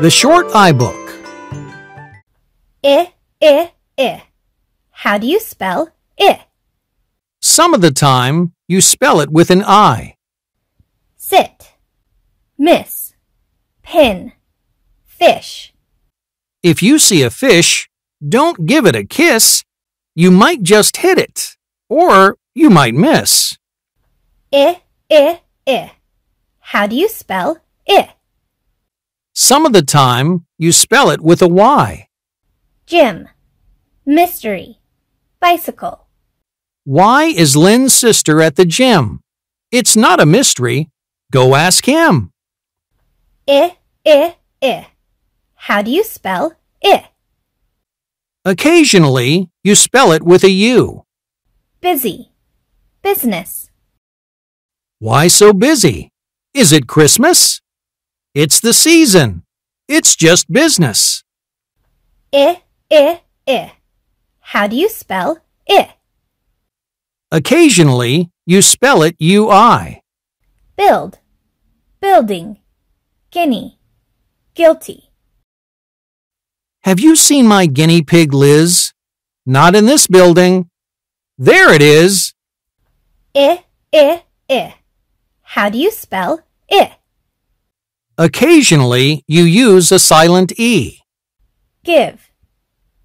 The Short Eye Book. I, I, I. How do you spell I? Some of the time, you spell it with an I. Sit, miss, pin, fish. If you see a fish, don't give it a kiss. You might just hit it, or you might miss. I, eh, eh. How do you spell eh? Some of the time, you spell it with a Y. Gym, mystery, bicycle. Why is Lynn's sister at the gym? It's not a mystery. Go ask him. Eh, eh, eh. How do you spell eh? Occasionally, you spell it with a U. Busy, business. Why so busy? Is it Christmas? It's the season. It's just business. Eh, eh, eh. How do you spell eh? Occasionally, you spell it UI. Build, building, guinea, guilty. Have you seen my guinea pig, Liz? Not in this building. There it is. Eh, eh, eh. How do you spell it? Occasionally, you use a silent E. Give,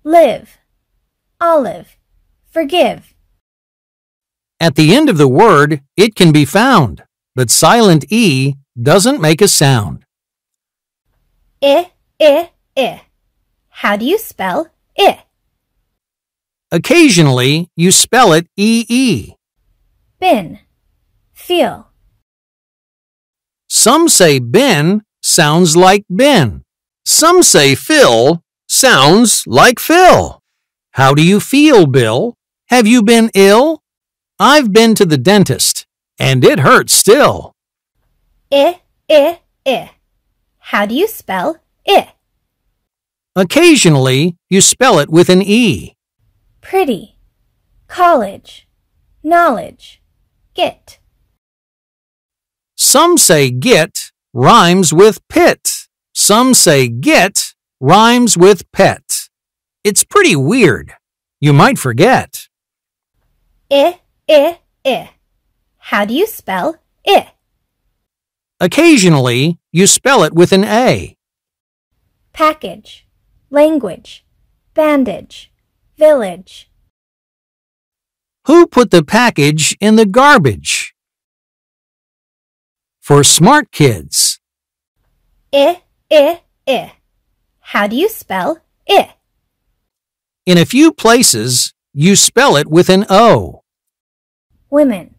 live, olive, forgive. At the end of the word, it can be found, but silent E doesn't make a sound. I, I, I. How do you spell it? Occasionally, you spell it EE. Bin, feel, some say Ben sounds like Ben. Some say Phil sounds like Phil. How do you feel, Bill? Have you been ill? I've been to the dentist, and it hurts still. Eh, eh, eh. How do you spell eh? Occasionally, you spell it with an E. Pretty, college, knowledge, get. Some say get rhymes with pit. Some say get rhymes with pet. It's pretty weird. You might forget. Eh, eh, eh. How do you spell eh? Occasionally, you spell it with an A. Package, language, bandage, village. Who put the package in the garbage? for smart kids. I, I, I. How do you spell I? In a few places, you spell it with an O. Women.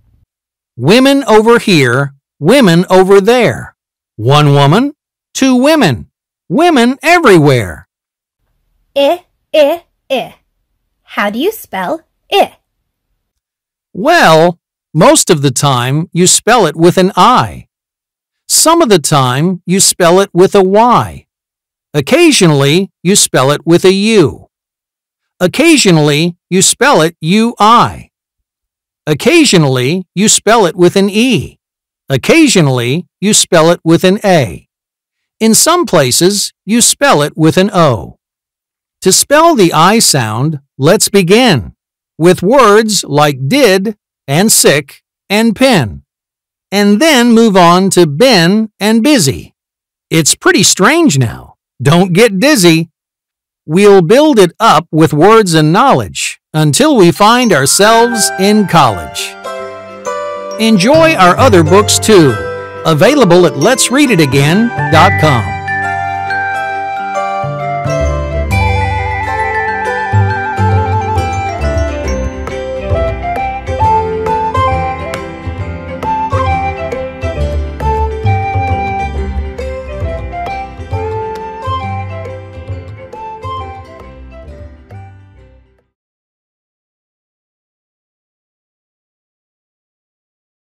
Women over here, women over there. One woman, two women, women everywhere. I, I, I. How do you spell I? Well, most of the time you spell it with an I. Some of the time, you spell it with a Y. Occasionally, you spell it with a U. Occasionally, you spell it UI. Occasionally, you spell it with an E. Occasionally, you spell it with an A. In some places, you spell it with an O. To spell the I sound, let's begin with words like did and sick and pin and then move on to been and busy. It's pretty strange now. Don't get dizzy. We'll build it up with words and knowledge until we find ourselves in college. Enjoy our other books too, available at letsreaditagain.com.